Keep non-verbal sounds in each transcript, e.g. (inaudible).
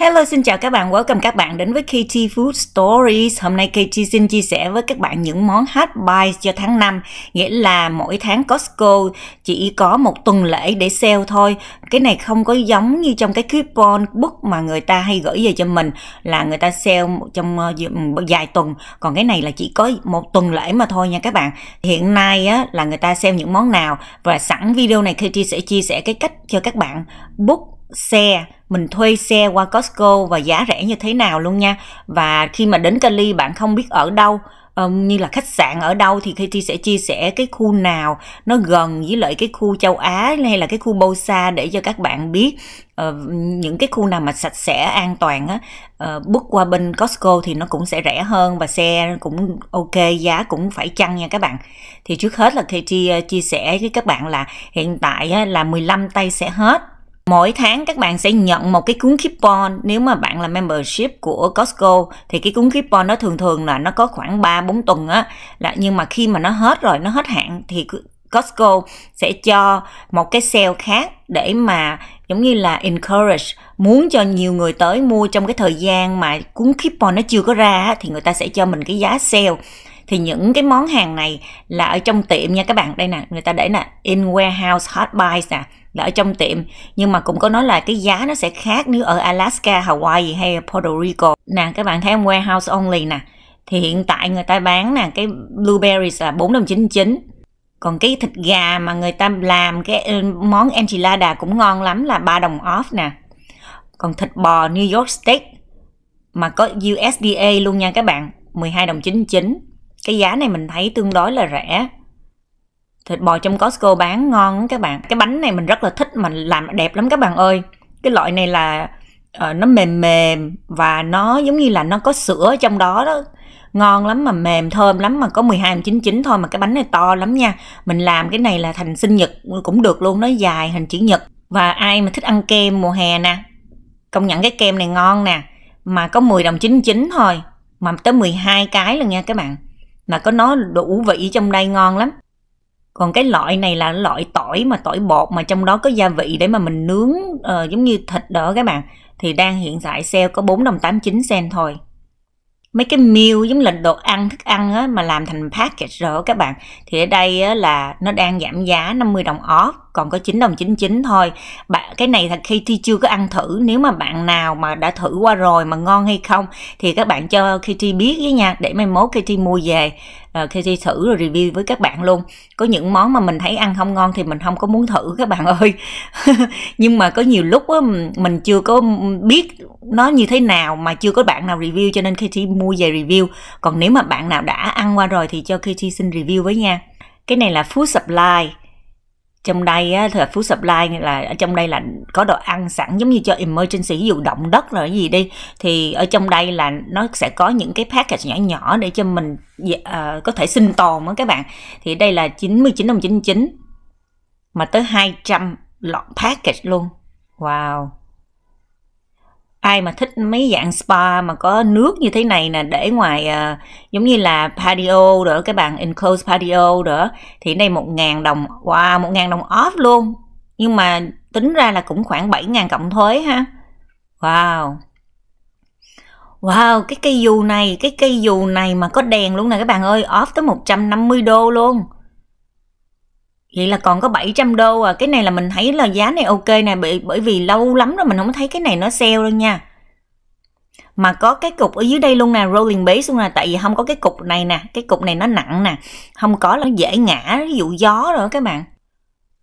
Hello xin chào các bạn, welcome các bạn đến với KT Food Stories. Hôm nay KT xin chia sẻ với các bạn những món hot buy cho tháng 5, nghĩa là mỗi tháng Costco chỉ có một tuần lễ để sale thôi. Cái này không có giống như trong cái coupon book mà người ta hay gửi về cho mình là người ta sale trong ờ, dài tuần, còn cái này là chỉ có một tuần lễ mà thôi nha các bạn. Hiện nay á là người ta sale những món nào và sẵn video này KT sẽ chia sẻ cái cách cho các bạn book xe mình thuê xe qua Costco và giá rẻ như thế nào luôn nha và khi mà đến Cali bạn không biết ở đâu Um, như là khách sạn ở đâu thì KT sẽ chia sẻ cái khu nào nó gần với lại cái khu châu Á hay là cái khu Bosa để cho các bạn biết uh, những cái khu nào mà sạch sẽ an toàn á uh, book qua bên Costco thì nó cũng sẽ rẻ hơn và xe cũng ok giá cũng phải chăng nha các bạn thì trước hết là KT ờ, chia sẻ với các bạn là hiện tại á, là 15 tay sẽ hết Mỗi tháng các bạn sẽ nhận một cái cuốn coupon nếu mà bạn là membership của Costco thì cái cuốn coupon nó thường thường là nó có khoảng 3 4 tuần á là nhưng mà khi mà nó hết rồi nó hết hạn thì Costco sẽ cho một cái sale khác để mà giống như là encourage muốn cho nhiều người tới mua trong cái thời gian mà cuốn coupon nó chưa có ra thì người ta sẽ cho mình cái giá sale thì những cái món hàng này là ở trong tiệm nha các bạn đây nè người ta để nè in warehouse hot buys nè là ở trong tiệm nhưng mà cũng có nói là cái giá nó sẽ khác nếu ở Alaska, Hawaii hay Puerto Rico nè các bạn thấy không warehouse only nè thì hiện tại người ta bán nè cái blueberries là đồng 4,99 còn cái thịt gà mà người ta làm cái ờ, món enchilada cũng ngon lắm là 3 đồng off nè còn thịt bò New York steak mà có USDA luôn nha các bạn 12 đồng 99 cái giá này mình thấy tương đối là rẻ thịt bò trong Costco bán ngon lắm các bạn cái bánh này mình rất là thích mình làm đẹp lắm các bạn ơi cái loại này là uh, nó mềm mềm và nó giống như là nó có sữa trong đó đó ngon lắm mà mềm thơm lắm mà có 12 99 thôi mà cái bánh này to lắm nha mình làm cái này là thành sinh nhật cũng được luôn nó dài hình chữ nhật và ai mà thích ăn kem mùa hè nè công nhận cái kem này ngon nè mà có 10 đồng 99 thôi mà tới 12 cái luôn nha các bạn mà có nó đủ vị trong đây ngon lắm còn cái loại này là loại tỏi mà tỏi bột mà trong đó có gia vị để mà mình nướng uh, giống như thịt đó các bạn thì đang hiện tại sale có 4 đồng 89 sen thôi mấy cái meal giống là đồ ăn thức ăn á, mà làm thành package rồi các bạn thì ở đây á, là nó đang giảm giá 50 đồng off còn có 9 đồng 99 thôi bạn cái này thật khi Kitty chưa có ăn thử nếu mà bạn nào mà đã thử qua rồi mà ngon hay không thì các bạn cho Kitty biết với nha để mai mốt Kitty mua về uh, ờ, Kitty thử rồi review với các bạn luôn có những món mà mình thấy ăn không ngon thì mình không có muốn thử các bạn (laughs) ơi nhưng mà có nhiều lúc mình chưa có biết nó như thế nào mà chưa có bạn nào review cho nên Kitty mua về review còn nếu mà bạn nào đã ăn qua rồi thì cho Kitty xin review với nha cái này là food supply trong đây á, là food supply là ở trong đây là có đồ ăn sẵn giống như cho emergency ví dụ động đất rồi gì đi thì ở trong đây là nó sẽ có những cái package nhỏ nhỏ để cho mình uh, có thể sinh tồn á các bạn thì đây là 99 đồng 99 mà tới 200 lọ package luôn wow ai mà thích mấy dạng spa mà có nước như thế này nè để ngoài uh, giống như là patio nữa các bạn enclosed patio nữa thì đây một ngàn đồng wow một ngàn đồng off luôn nhưng mà tính ra là cũng khoảng bảy ngàn cộng thuế ha wow Wow, cái cây dù này, cái cây dù này mà có đèn luôn nè các bạn ơi, off tới 150 đô luôn vậy là còn có 700 đô à cái này là mình thấy là giá này ok nè bởi bởi vì lâu lắm rồi mình không thấy cái này nó sale đâu nha mà có cái cục ở dưới đây luôn nè rolling base luôn nè tại vì không có cái cục này nè cái cục này nó nặng nè không có nó dễ ngã ví dụ gió rồi các bạn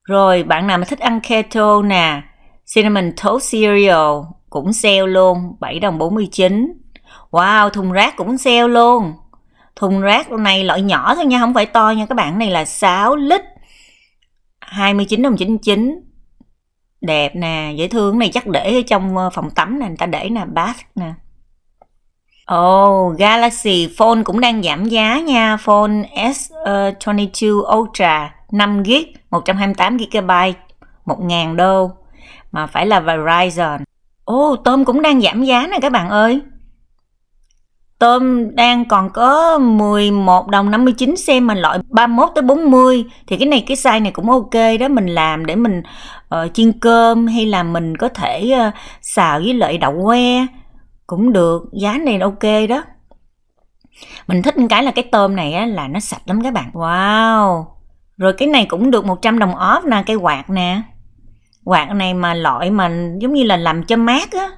rồi bạn nào mà thích ăn keto nè cinnamon toast cereal cũng sale luôn 7 đồng 49 wow thùng rác cũng sale luôn thùng rác này loại nhỏ thôi nha không phải to nha các bạn này là 6 lít đồng 29,99 Đẹp nè, dễ thương này chắc để ở trong ờ, phòng tắm nè, người ta để nè, bath nè Ồ, oh, Galaxy Phone cũng đang giảm giá nha Phone S22 ờ, Ultra 5GB, 128GB 1.000 đô Mà phải là Verizon Ồ, oh, tôm cũng đang giảm giá nè các bạn ơi tôm đang còn có 11 đồng 59 xem mà loại 31 tới 40 thì cái này cái size này cũng ok đó mình làm để mình uh, chiên cơm hay là mình có thể uh, xào với lợi đậu que cũng được giá này ok đó mình thích cái là cái tôm này á, là nó sạch lắm các bạn wow rồi cái này cũng được 100 đồng off nè cây quạt nè quạt này mà loại mà giống như là làm cho mát á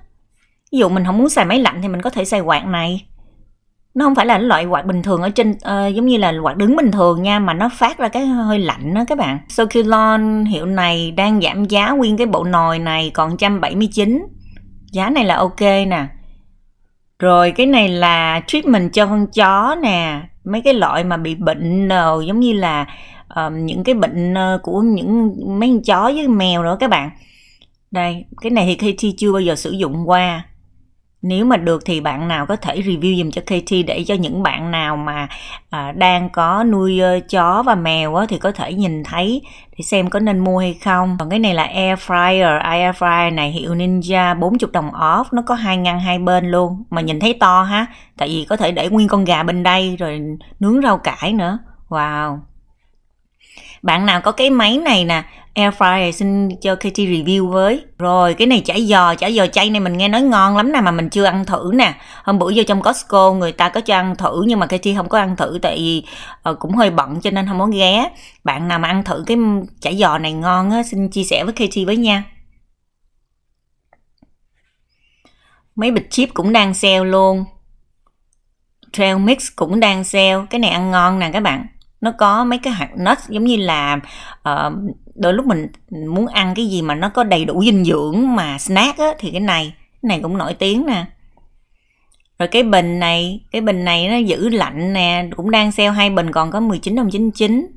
ví dụ mình không muốn xài máy lạnh thì mình có thể xài quạt này nó không phải là loại quạt bình thường ở trên uh, giống như là quạt đứng bình thường nha mà nó phát ra cái hơi lạnh đó các bạn Circulon hiệu này đang giảm giá nguyên cái bộ nồi này còn 179 giá này là ok nè rồi cái này là treatment cho con chó nè mấy cái loại mà bị bệnh nào giống như là uh, những cái bệnh uh, của những mấy con chó với mèo nữa các bạn đây cái này thì KT chưa bao giờ sử dụng qua nếu mà được thì bạn nào có thể review dùm cho KT để cho những bạn nào mà à, đang có nuôi uh, chó và mèo á, thì có thể nhìn thấy để xem có nên mua hay không còn cái này là air fryer air fryer này hiệu ninja 40 đồng off nó có hai ngăn hai bên luôn mà nhìn thấy to ha tại vì có thể để nguyên con gà bên đây rồi nướng rau cải nữa wow bạn nào có cái máy này nè air fryer xin cho KT review với rồi cái này chả giò chả giò chay này mình nghe nói ngon lắm nè mà mình chưa ăn thử nè hôm bữa vô trong Costco người ta có cho ăn thử nhưng mà KT không có ăn thử tại vì uh, cũng hơi bận cho nên không có ghé bạn nào mà ăn thử cái chả giò này ngon á xin chia sẻ với KT với nha mấy bịch chip cũng đang sale luôn trail mix cũng đang sale cái này ăn ngon nè các bạn nó có mấy cái hạt nut giống như là uh, đôi lúc mình muốn ăn cái gì mà nó có đầy đủ dinh dưỡng mà snack á, thì cái này cái này cũng nổi tiếng nè rồi cái bình này cái bình này nó giữ lạnh nè cũng đang sale hai bình còn có 19 đồng 99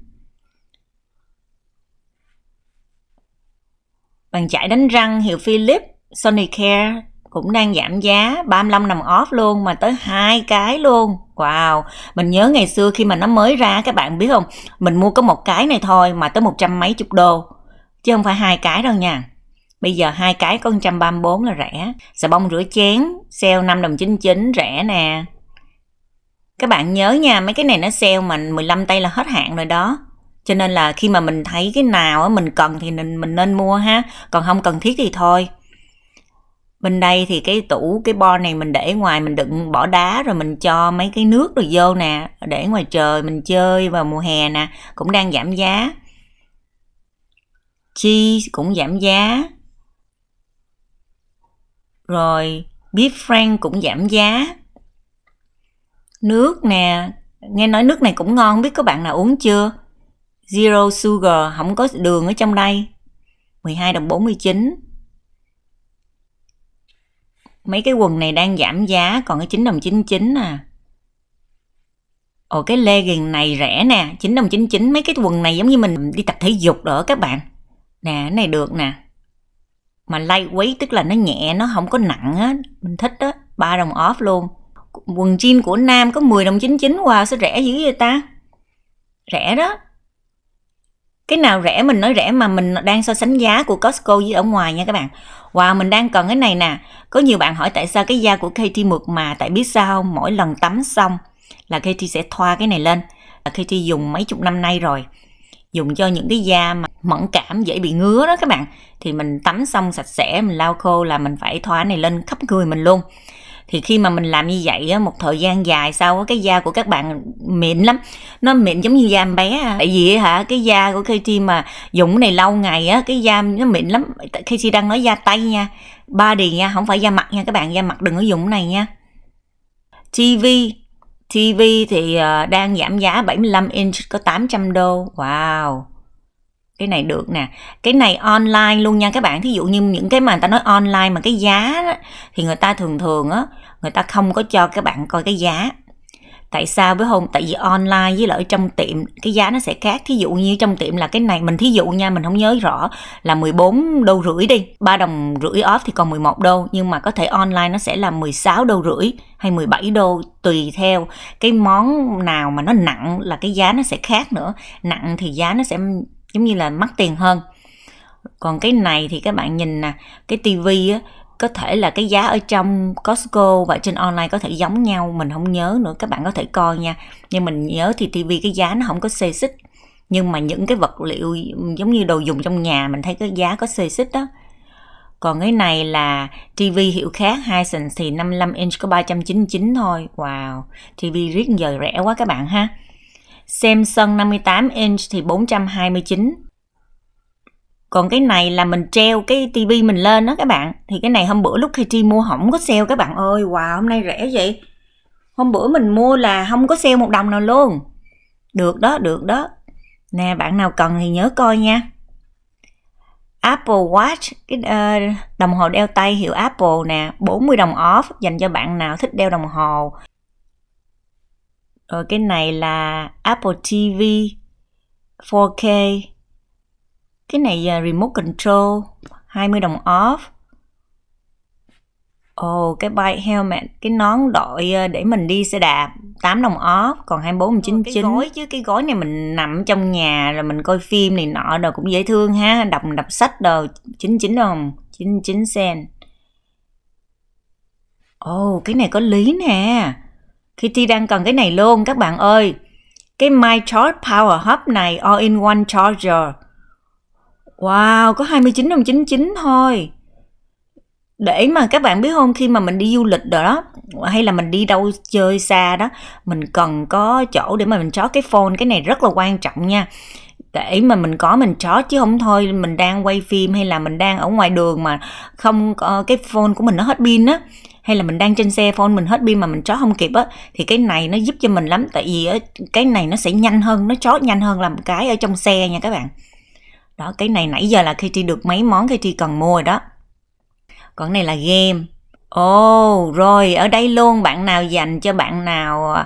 bàn chải đánh răng hiệu Philip Sonicare cũng đang giảm giá 35 nằm off luôn mà tới hai cái luôn Wow, mình nhớ ngày xưa khi mà nó mới ra các bạn biết không Mình mua có một cái này thôi mà tới một trăm mấy chục đô Chứ không phải hai cái đâu nha Bây giờ hai cái có 134 là rẻ Xà bông rửa chén sale 5 đồng 99 rẻ nè Các bạn nhớ nha mấy cái này nó sale mà 15 tay là hết hạn rồi đó cho nên là khi mà mình thấy cái nào mình cần thì mình mình nên mua ha còn không cần thiết thì thôi bên đây thì cái tủ cái bo này mình để ngoài mình đựng bỏ đá rồi mình cho mấy cái nước rồi vô nè để ngoài trời mình chơi vào mùa hè nè cũng đang giảm giá chi cũng giảm giá rồi beef frank cũng giảm giá nước nè nghe nói nước này cũng ngon không biết có bạn nào uống chưa zero sugar không có đường ở trong đây 12 đồng 49 mấy cái quần này đang giảm giá còn có 9 đồng 99 à. Ồ cái legging này rẻ nè, 9 đồng 99 mấy cái quần này giống như mình đi tập thể dục đó các bạn. Nè, cái này được nè. Mà lightweight tức là nó nhẹ, nó không có nặng á, mình thích đó, 3 đồng off luôn. Quần jean của nam có 10 đồng 99 qua wow, sao rẻ dữ vậy ta? Rẻ đó cái nào rẻ mình nói rẻ mà mình đang so sánh giá của Costco với ở ngoài nha các bạn Wow, mình đang cần cái này nè. Có nhiều bạn hỏi tại sao cái da của Katie mượt mà, tại biết sao Mỗi lần tắm xong là Katie sẽ thoa cái này lên. là Katie dùng mấy chục năm nay rồi. Dùng cho những cái da mà mẫn cảm dễ bị ngứa đó các bạn. Thì mình tắm xong sạch sẽ, mình lau khô là mình phải thoa này lên khắp người mình luôn thì khi mà mình làm như vậy á một thời gian dài sau á cái da của các bạn mịn lắm nó mịn giống như da em bé à. tại vì hả cái da của KT mà dũng này lâu ngày á cái da nó mịn lắm KT đang nói da tay nha body nha không phải da mặt nha các bạn da mặt đừng có dũng này nha TV TV thì à, đang giảm giá 75 inch có 800 đô. Wow cái này được nè cái này online luôn nha các bạn thí dụ như những cái mà người ta nói online mà cái giá đó, thì người ta thường thường á người ta không có cho các bạn coi cái giá tại sao với không tại vì online với lại trong tiệm cái giá nó sẽ khác thí dụ như trong tiệm là cái này mình thí dụ nha mình không nhớ rõ là 14 đô rưỡi đi ba đồng rưỡi off thì còn 11 đô nhưng mà có thể online nó sẽ là 16 đô rưỡi hay 17 đô tùy theo cái món nào mà nó nặng là cái giá nó sẽ khác nữa nặng thì giá nó sẽ giống như là mất tiền hơn còn cái này thì các bạn nhìn nè cái tivi á có thể là cái giá ở trong Costco và trên online có thể giống nhau mình không nhớ nữa các bạn có thể coi nha nhưng mình nhớ thì tivi cái giá nó không có xê xích nhưng mà những cái vật liệu giống như đồ dùng trong nhà mình thấy cái giá có xê xích đó còn cái này là TV hiệu khác Hisense thì 55 inch có 399 thôi. Wow, TV riết giờ rẻ quá các bạn ha. Samsung 58 inch thì 429 còn cái này là mình treo cái tivi mình lên đó các bạn thì cái này hôm bữa lúc KT mua hỏng có sale các bạn ơi wow hôm nay rẻ vậy hôm bữa mình mua là không có sale một đồng nào luôn được đó được đó nè bạn nào cần thì nhớ coi nha Apple Watch cái ờ, đồng hồ đeo tay hiệu Apple nè 40 đồng off dành cho bạn nào thích đeo đồng hồ rồi ờ, cái này là Apple TV 4K cái này là remote control 20 đồng off Ồ, oh, cái bike helmet, cái nón đội ờ, để mình đi xe đạp 8 đồng off, còn 24 chín Cái gói chứ, cái gói này mình nằm trong nhà là mình coi phim này nọ rồi cũng dễ thương ha, đọc đọc sách đồ 99 đồng, 99 sen. Ồ, cái này có lý nè. Kitty đang cần cái này luôn các bạn ơi. Cái MyChart Power Hub này All-in-One Charger. Wow, có 29 đồng 99 thôi. Để mà các bạn biết không, khi mà mình đi du lịch đó, hay là mình đi đâu chơi xa đó, mình cần có chỗ để mà mình chó cái phone, cái này rất là quan trọng nha để mà mình có mình chó chứ không thôi mình đang quay phim hay là mình đang ở ngoài đường mà không cái phone của mình nó hết pin á hay là mình đang trên xe phone mình hết pin mà mình chó không kịp á thì cái này nó giúp cho mình lắm tại vì á, cái này nó sẽ nhanh hơn nó chó nhanh hơn làm cái ở trong xe nha các bạn đó cái này nãy giờ là KT được mấy món KT cần mua rồi đó còn này là game ồ oh, rồi ở đây luôn bạn nào dành cho bạn nào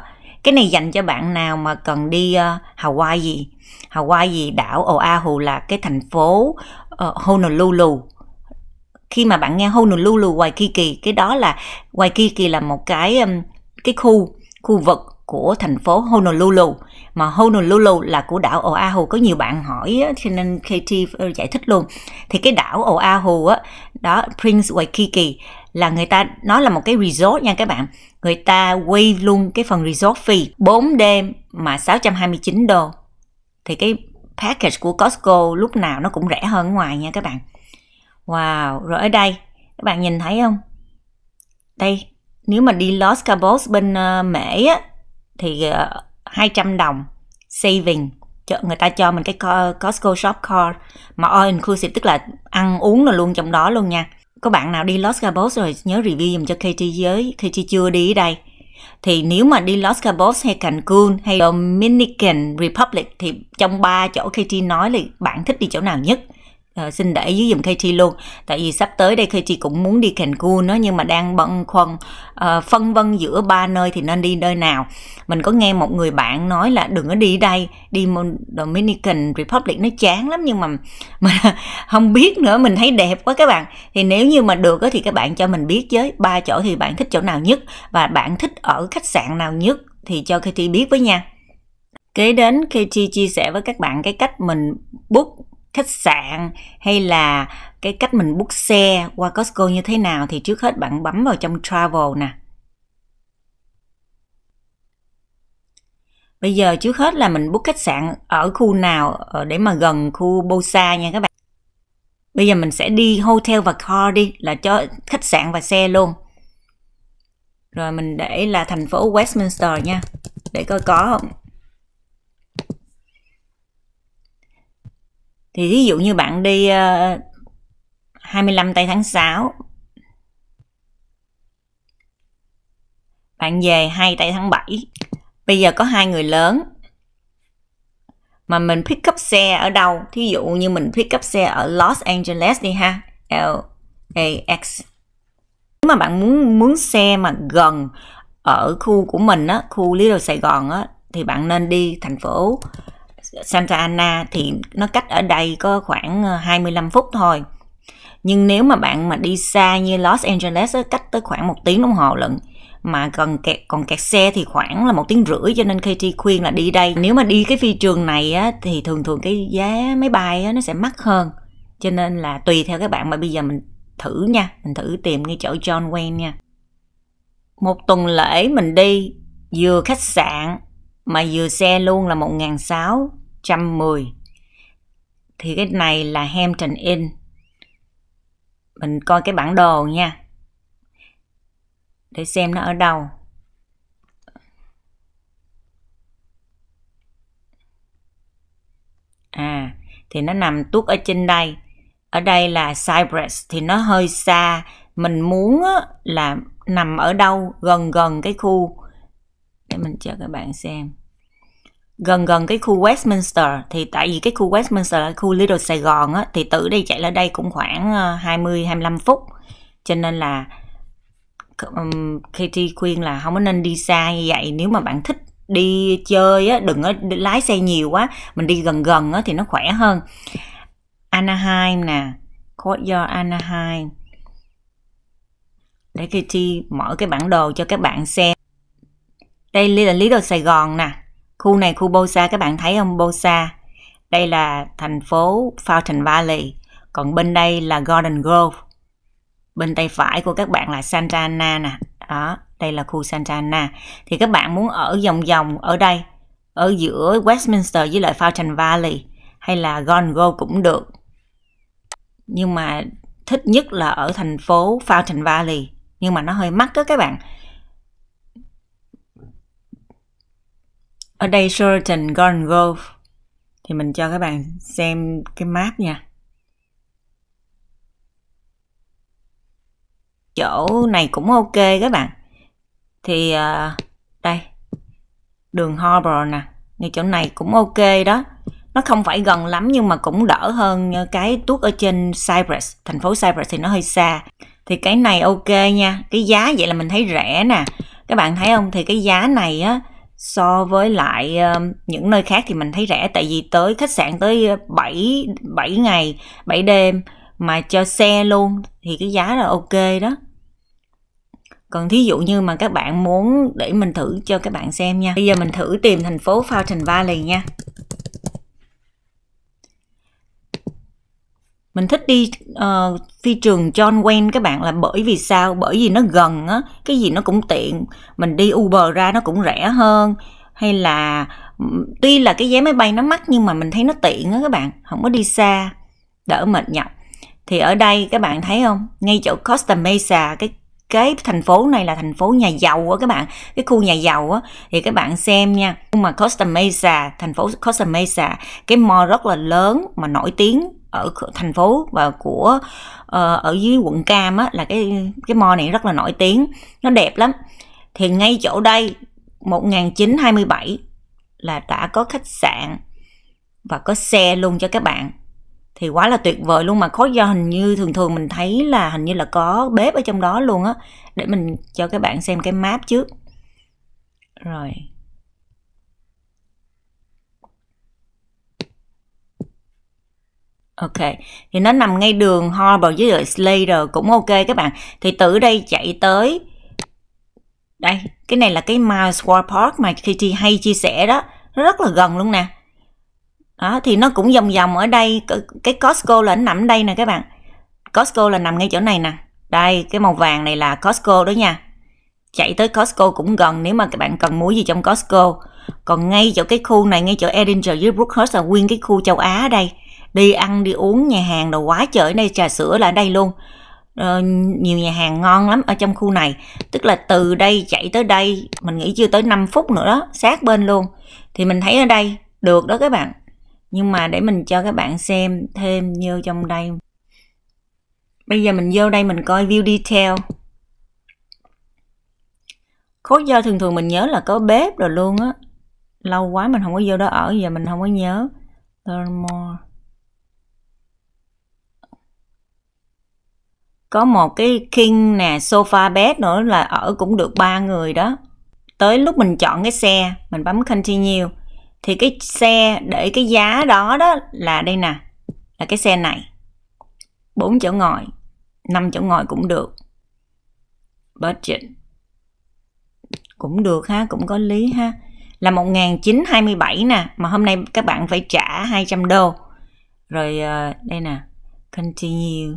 cái này dành cho bạn nào mà cần đi uh, Hawaii Hawaii đảo Oahu là cái thành phố uh, Honolulu khi mà bạn nghe Honolulu Waikiki cái đó là Waikiki là một cái um, cái khu khu vực của thành phố Honolulu mà Honolulu là của đảo Oahu có nhiều bạn hỏi cho nên KT ờ, giải thích luôn thì cái đảo Oahu á đó Prince Waikiki là người ta nó là một cái resort nha các bạn người ta quay luôn cái phần resort fee 4 đêm mà 629 đô thì cái package của Costco lúc nào nó cũng rẻ hơn ngoài nha các bạn Wow, rồi ở đây, các bạn nhìn thấy không? Đây, nếu mà đi Los Cabos bên uh, Mễ á, thì uh, ờ, 200 đồng saving cho người ta cho mình cái Costco Shop Card mà all inclusive tức là ăn uống là luôn trong đó luôn nha. Có bạn nào đi Los Cabos rồi nhớ review dùm cho KT với KT chưa đi ở đây. Thì nếu mà đi Los Cabos hay Cancun hay Dominican Republic thì trong ba chỗ KT nói là bạn thích đi chỗ nào nhất. À, xin để dưới dùm KT luôn tại vì sắp tới đây KT cũng muốn đi Cancun nó nhưng mà đang băn khoăn uh, phân vân giữa ba nơi thì nên đi nơi nào mình có nghe một người bạn nói là đừng có đi đây đi Dominican Republic nó chán lắm nhưng mà (laughs) mình không biết nữa mình thấy đẹp quá các bạn thì nếu như mà được thì các bạn cho mình biết với ba chỗ thì bạn thích chỗ nào nhất và bạn thích ở khách sạn nào nhất thì cho KT biết với nha Kế đến KT chia sẻ với các bạn cái cách mình book khách sạn hay là cái cách mình book xe qua Costco như thế nào thì trước hết bạn bấm vào trong travel nè. Bây giờ trước hết là mình book khách sạn ở khu nào ờ, để mà gần khu Bosa nha các bạn. Bây giờ mình sẽ đi hotel và car đi là cho khách sạn và xe luôn. Rồi mình để là thành phố Westminster nha. Để coi có không. thì ví dụ như bạn đi uh, ờ, 25 tây tháng 6 bạn về 2 tây tháng 7 bây giờ có hai người lớn mà mình pick up xe ở đâu thí dụ như mình pick up xe ở Los Angeles đi ha LAX nếu mà bạn muốn muốn xe mà gần ở khu của mình á khu Little Sài Gòn á thì bạn nên đi thành phố Santa Ana thì nó cách ở đây có khoảng 25 ờ, phút thôi. Nhưng nếu mà bạn mà đi xa như Los Angeles cách tới khoảng một tiếng đồng hồ lận mà còn kẹt còn kẹt xe thì khoảng là một tiếng rưỡi cho nên KT khuyên là đi đây nếu mà đi cái phi trường này á, thì thường thường cái giá máy bay á, nó sẽ mắc hơn cho nên là tùy theo các bạn mà bây giờ mình thử nha mình thử tìm ngay chỗ John Wayne nha một tuần lễ mình đi vừa khách sạn mà vừa xe luôn là 1610 thì cái này là Hampton Inn mình coi cái bản đồ nha để xem nó ở đâu à thì nó nằm tuốt ở trên đây ở đây là Cyprus thì nó hơi xa mình muốn là nằm ở đâu gần gần cái khu để mình cho các bạn xem gần gần cái khu Westminster thì tại vì cái khu Westminster là khu Little Sài Gòn á, thì từ đây chạy lên đây cũng khoảng 20 ờ, 25 phút cho nên là um, Katie khuyên là không có nên đi xa như vậy nếu mà bạn thích đi chơi á, đừng có lái xe nhiều quá mình đi gần gần á, thì nó khỏe hơn Anaheim nè Courtyard Anaheim để Katie mở cái bản đồ cho các bạn xem đây là Lý đồ Sài Gòn nè. Khu này khu Bosa các bạn thấy không Bosa? Đây là thành phố Fountain Valley. Còn bên đây là Golden Grove. Bên tay phải của các bạn là Santa Ana nè. Đó, đây là khu Santa Ana. Thì các bạn muốn ở vòng vòng ở đây, ở giữa Westminster với lại Fountain Valley hay là Golden Grove cũng được. Nhưng mà thích nhất là ở thành phố Fountain Valley nhưng mà nó hơi mắc đó các bạn ở đây Sheraton Golden Grove thì mình cho các bạn xem cái map nha chỗ này cũng ok các bạn thì uh, đây đường Harbor nè ngay chỗ này cũng ok đó nó không phải gần lắm nhưng mà cũng đỡ hơn cái tuốt ở trên Cyprus thành phố Cyprus thì nó hơi xa thì cái này ok nha cái giá vậy là mình thấy rẻ nè các bạn thấy không thì cái giá này á so với lại ờ, những nơi khác thì mình thấy rẻ tại vì tới khách sạn tới 7 ờ, 7 ngày, 7 đêm mà cho xe luôn thì cái giá là ok đó. Còn thí dụ như mà các bạn muốn để mình thử cho các bạn xem nha. Bây giờ mình thử tìm thành phố Fountain Valley nha. mình thích đi uh, phi trường John Wayne các bạn là bởi vì sao bởi vì nó gần á cái gì nó cũng tiện mình đi Uber ra nó cũng rẻ hơn hay là tuy là cái vé máy bay nó mắc nhưng mà mình thấy nó tiện á các bạn không có đi xa đỡ mệt nhọc thì ở đây các bạn thấy không ngay chỗ Costa Mesa cái cái thành phố này là thành phố nhà giàu á các bạn cái khu nhà giàu á thì các bạn xem nha nhưng mà Costa Mesa thành phố Costa Mesa cái mall rất là lớn mà nổi tiếng ở thành phố và của ờ, ở dưới quận cam á là cái cái mall này rất là nổi tiếng nó đẹp lắm thì ngay chỗ đây 1927 là đã có khách sạn và có xe luôn cho các bạn thì quá là tuyệt vời luôn mà có do hình như thường thường mình thấy là hình như là có bếp ở trong đó luôn á để mình cho các bạn xem cái map trước rồi Ok, thì nó nằm ngay đường Harbor với lại Slater cũng ok các bạn. Thì từ đây chạy tới đây, cái này là cái Miles War Park mà Kitty hay chia sẻ đó, rất là gần luôn nè. Đó, thì nó cũng vòng vòng ở đây, cái Costco là nó nằm đây nè các bạn. Costco là nằm ngay chỗ này nè. Đây, cái màu vàng này là Costco đó nha. Chạy tới Costco cũng gần nếu mà các bạn cần muối gì trong Costco. Còn ngay chỗ cái khu này, ngay chỗ Edinger với Brookhurst là nguyên cái khu châu Á ở đây đi ăn đi uống nhà hàng đồ quá trời đây trà sữa là ở đây luôn ờ, nhiều nhà hàng ngon lắm ở trong khu này tức là từ đây chạy tới đây mình nghĩ chưa tới 5 phút nữa đó sát bên luôn thì mình thấy ở đây được đó các bạn nhưng mà để mình cho các bạn xem thêm vô trong đây bây giờ mình vô đây mình coi view detail khối do thường thường mình nhớ là có bếp rồi luôn á lâu quá mình không có vô đó ở giờ mình không có nhớ learn more có một cái king nè sofa bed nữa là ở cũng được ba người đó tới lúc mình chọn cái xe mình bấm continue thì cái xe để cái giá đó đó là đây nè là cái xe này bốn chỗ ngồi năm chỗ ngồi cũng được budget cũng được ha cũng có lý ha là 1927 nè mà hôm nay các bạn phải trả 200 đô rồi ờ, đây nè continue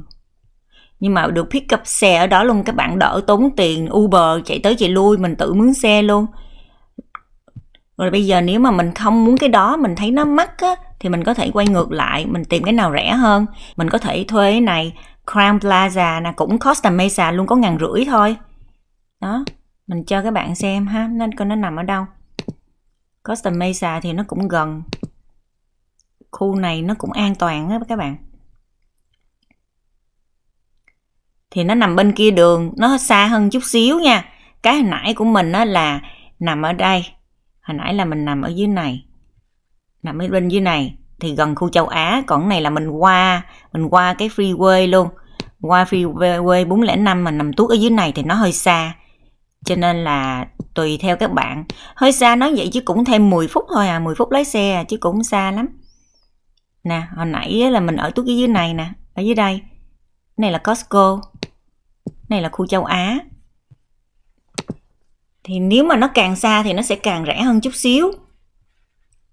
nhưng mà được pick up xe ở đó luôn các bạn đỡ tốn tiền Uber chạy tới chạy lui mình tự mướn xe luôn rồi bây giờ nếu mà mình không muốn cái đó mình thấy nó mắc á thì mình có thể quay ngược lại mình tìm cái nào rẻ hơn mình có thể thuê này Crown Plaza là cũng Costa Mesa luôn có ngàn rưỡi thôi đó mình cho các bạn xem ha nên coi nó nằm ở đâu Costa Mesa thì nó cũng gần khu này nó cũng an toàn á các bạn thì nó nằm bên kia đường nó xa hơn chút xíu nha cái hồi nãy của mình á là nằm ở đây hồi nãy là mình nằm ở dưới này nằm ở bên dưới này thì gần khu châu Á còn này là mình qua mình qua cái freeway luôn qua freeway 405 mà nằm tuốt ở dưới này thì nó hơi xa cho nên là tùy theo các bạn hơi xa nói vậy chứ cũng thêm 10 phút thôi à 10 phút lái xe à, chứ cũng xa lắm nè hồi nãy là mình ở tuốt dưới này nè ở dưới đây này là Costco này là khu châu Á thì nếu mà nó càng xa thì nó sẽ càng rẻ hơn chút xíu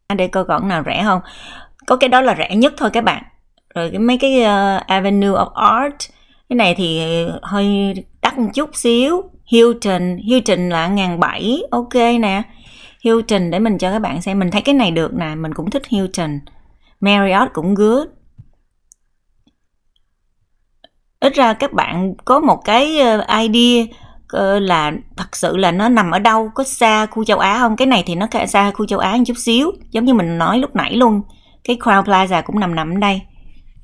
à, để coi gọn nào rẻ không có cái đó là rẻ nhất thôi các bạn rồi cái mấy cái uh, Avenue of Art cái này thì hơi đắt một chút xíu Hilton Hilton là ngàn bảy ok nè Hilton để mình cho các bạn xem mình thấy cái này được nè mình cũng thích Hilton Marriott cũng good ít ra các bạn có một cái ờ, idea ờ, là thật sự là nó nằm ở đâu có xa khu châu Á không cái này thì nó xa khu châu Á một chút xíu giống như mình nói lúc nãy luôn cái Crown Plaza cũng nằm nằm ở đây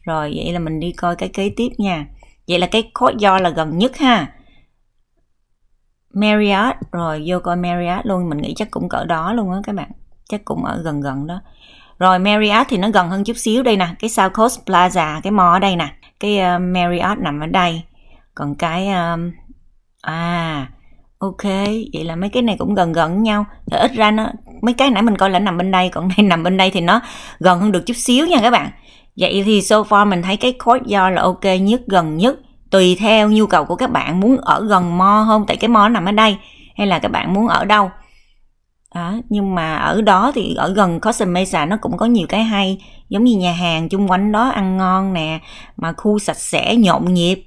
rồi vậy là mình đi coi cái kế tiếp nha vậy là cái do là gần nhất ha Marriott rồi vô coi Marriott luôn mình nghĩ chắc cũng cỡ đó luôn á các bạn chắc cũng ở gần gần đó rồi Marriott thì nó gần hơn chút xíu đây nè cái South Coast Plaza cái mall ở đây nè cái uh, Marriott nằm ở đây còn cái um, à ok vậy là mấy cái này cũng gần gần nhau thì ờ, ít ra nó mấy cái nãy mình coi là nằm bên đây còn này (laughs) nằm bên đây thì nó gần hơn được chút xíu nha các bạn vậy thì so far mình thấy cái do là ok nhất gần nhất tùy theo nhu cầu của các bạn muốn ở gần mo không tại cái mo nằm ở đây hay là các bạn muốn ở đâu đó, nhưng mà ở đó thì ở gần Costa Mesa nó cũng có nhiều cái hay giống như nhà hàng chung quanh đó ăn ngon nè mà khu sạch sẽ nhộn nhịp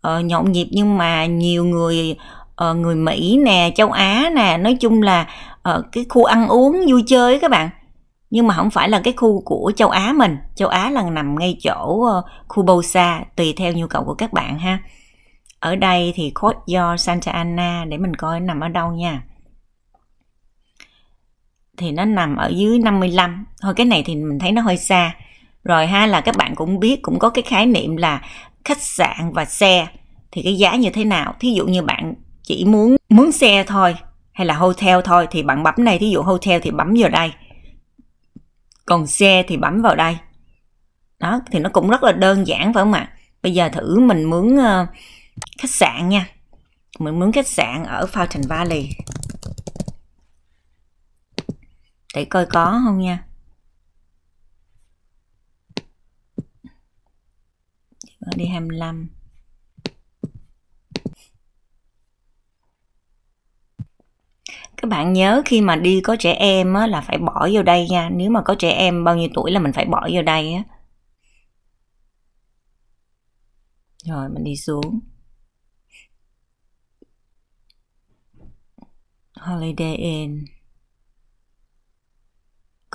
ờ, nhộn nhịp nhưng mà nhiều người ờ, người Mỹ nè châu Á nè nói chung là ờ, cái khu ăn uống vui chơi các bạn nhưng mà không phải là cái khu của châu Á mình châu Á là nằm ngay chỗ uh, khu Bosa tùy theo nhu cầu của các bạn ha ở đây thì Court Yard Santa Ana để mình coi nằm ở đâu nha thì nó nằm ở dưới 55 thôi cái này thì mình thấy nó hơi xa rồi ha là các bạn cũng biết cũng có cái khái niệm là khách sạn và xe thì cái giá như thế nào thí dụ như bạn chỉ muốn muốn xe thôi hay là hotel thôi thì bạn bấm này thí dụ hotel thì bấm vào đây còn xe thì bấm vào đây đó thì nó cũng rất là đơn giản phải không ạ bây giờ thử mình muốn uh, khách sạn nha mình muốn khách sạn ở Fountain Valley để coi có không nha đi 25 các bạn nhớ khi mà đi có trẻ em á, là phải bỏ vô đây nha nếu mà có trẻ em bao nhiêu tuổi là mình phải bỏ vô đây á rồi mình đi xuống holiday inn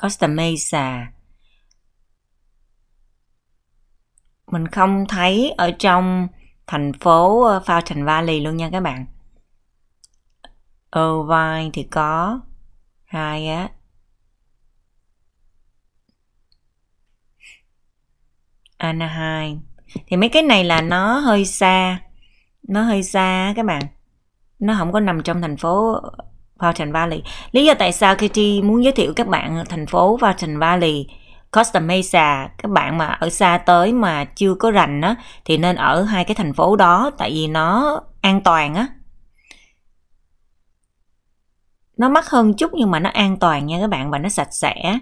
Costa Mesa. Mình không thấy ở trong thành phố ờ, Fountain Valley luôn nha các bạn. Irvine thì có hai á. Anaheim. Thì mấy cái này là nó hơi xa. Nó hơi xa các bạn. Nó không có nằm trong thành phố Fountain Valley. Lý do tại sao Katie muốn giới thiệu các bạn thành phố Fountain Valley, Costa Mesa, các bạn mà ở xa tới mà chưa có rành á, thì nên ở hai cái thành phố đó tại vì nó an toàn á. Nó mắc hơn chút nhưng mà nó an toàn nha các bạn và nó sạch sẽ.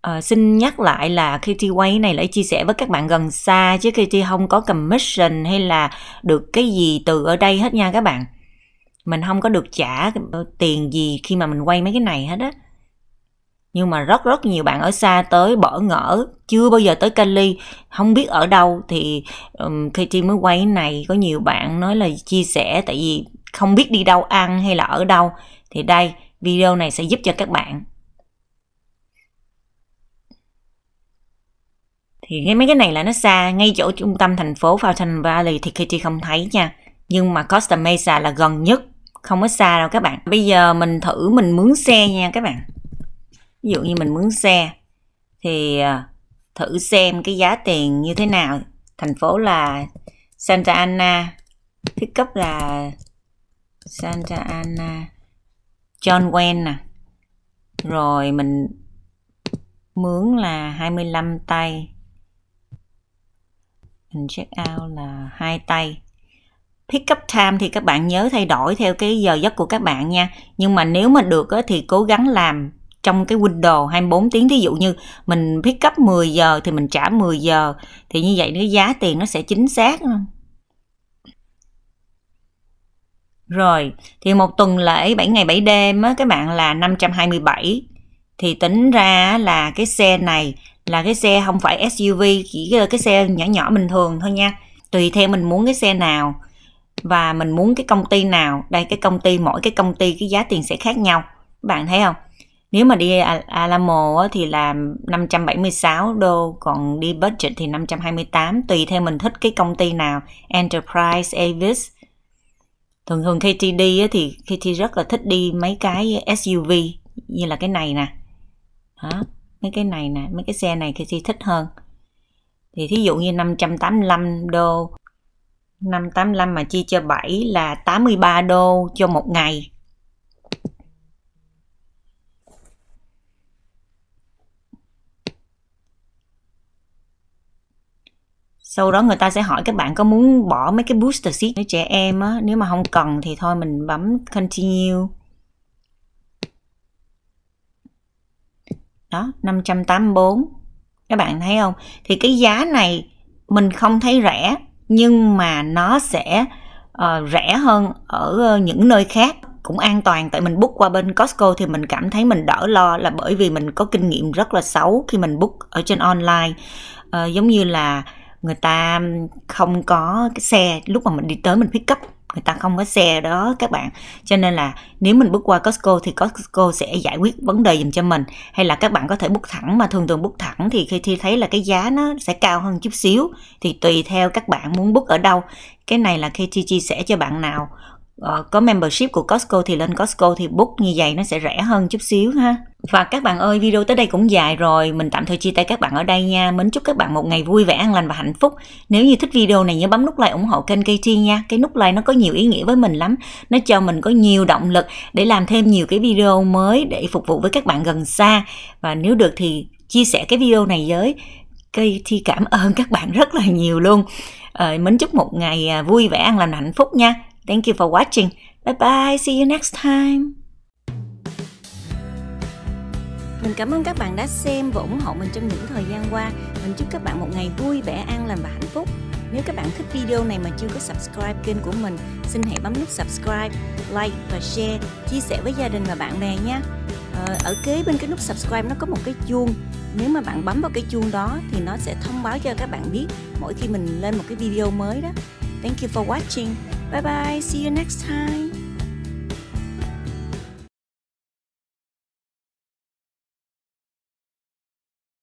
À, xin nhắc lại là Katie Way này lại chia sẻ với các bạn gần xa chứ Katie không có commission hay là được cái gì từ ở đây hết nha các bạn mình không có được trả tiền gì khi mà mình quay mấy cái này hết á nhưng mà rất rất nhiều bạn ở xa tới bỡ ngỡ chưa bao giờ tới Cali không biết ở đâu thì um, KT mới quay cái này có nhiều bạn nói là chia sẻ tại vì không biết đi đâu ăn hay là ở đâu thì đây video này sẽ giúp cho các bạn thì cái mấy cái này là nó xa ngay chỗ trung tâm thành phố Fountain Valley thì KT không thấy nha nhưng mà Costa Mesa là gần nhất không có xa đâu các bạn bây giờ mình thử mình mướn xe nha các bạn ví dụ như mình mướn xe thì à, thử xem cái giá tiền như thế nào thành phố là Santa Ana thiết cấp là Santa Ana John Wayne nè rồi mình mướn là 25 tay mình check out là hai tay pick up time thì các bạn nhớ thay đổi theo cái giờ giấc của các bạn nha nhưng mà nếu mà được thì cố gắng làm trong cái window 24 tiếng ví dụ như mình pick up 10 giờ thì mình trả 10 giờ thì như vậy cái giá tiền nó sẽ chính xác rồi thì một tuần lễ 7 ngày 7 đêm á, các bạn là 527 thì tính ra là cái xe này là cái xe không phải SUV chỉ là cái xe nhỏ nhỏ bình thường thôi nha tùy theo mình muốn cái xe nào và mình muốn cái công ty nào đây cái công ty mỗi cái công ty cái giá tiền sẽ khác nhau bạn thấy không nếu mà đi Alamo thì là 576 đô còn đi budget thì 528 tùy theo mình thích cái công ty nào Enterprise Avis thường thường đi thì KT rất là thích đi mấy cái SUV như là cái này nè đó mấy cái này nè mấy cái xe này KT thích hơn thì thí dụ như 585 đô 585 mà chia cho 7 là 83 đô cho một ngày. sau đó người ta sẽ hỏi các bạn có muốn bỏ mấy cái booster seat với trẻ em á nếu mà không cần thì thôi mình bấm continue đó 584 các bạn thấy không thì cái giá này mình không thấy rẻ nhưng mà nó sẽ uh, rẻ hơn ở ờ, những nơi khác cũng an toàn tại mình book qua bên Costco thì mình cảm thấy mình đỡ lo là bởi vì mình có kinh nghiệm rất là xấu khi mình book ở trên online uh, giống như là người ta không có cái xe lúc mà mình đi tới mình pick up người ta không có xe đó các bạn cho nên là nếu mình bước qua Costco thì Costco sẽ giải quyết vấn đề dùm cho mình hay là các bạn có thể bút thẳng mà thường thường bút thẳng thì khi thì thấy là cái giá nó sẽ cao hơn chút xíu thì tùy theo các bạn muốn bút ở đâu cái này là KT chia sẻ cho bạn nào uh, có membership của Costco thì lên Costco thì book như vậy nó sẽ rẻ hơn chút xíu ha. Và các bạn ơi, video tới đây cũng dài rồi, mình tạm thời chia tay các bạn ở đây nha. Mến chúc các bạn một ngày vui vẻ, an lành và hạnh phúc. Nếu như thích video này nhớ bấm nút like ủng hộ kênh KT nha. Cái nút like nó có nhiều ý nghĩa với mình lắm. Nó cho mình có nhiều động lực để làm thêm nhiều cái video mới để phục vụ với các bạn gần xa. Và nếu được thì chia sẻ cái video này với cây thi cảm ơn các bạn rất là nhiều luôn à, ờ, mình chúc một ngày à, vui vẻ an lành hạnh phúc nha Thank you for watching. Bye bye. See you next time. Mình cảm ơn các bạn đã xem và ủng hộ mình trong những thời gian qua. Mình chúc các bạn một ngày vui vẻ, an lành và hạnh phúc. Nếu các bạn thích video này mà chưa có subscribe kênh của mình, xin hãy bấm nút subscribe, like và share, chia sẻ với gia đình và bạn bè nhé. Ờ, ở kế bên cái nút subscribe nó có một cái chuông. Nếu mà bạn bấm vào cái chuông đó thì nó sẽ thông báo cho các bạn biết mỗi khi mình lên một cái video mới đó. Thank you for watching. Bye bye. See you next time.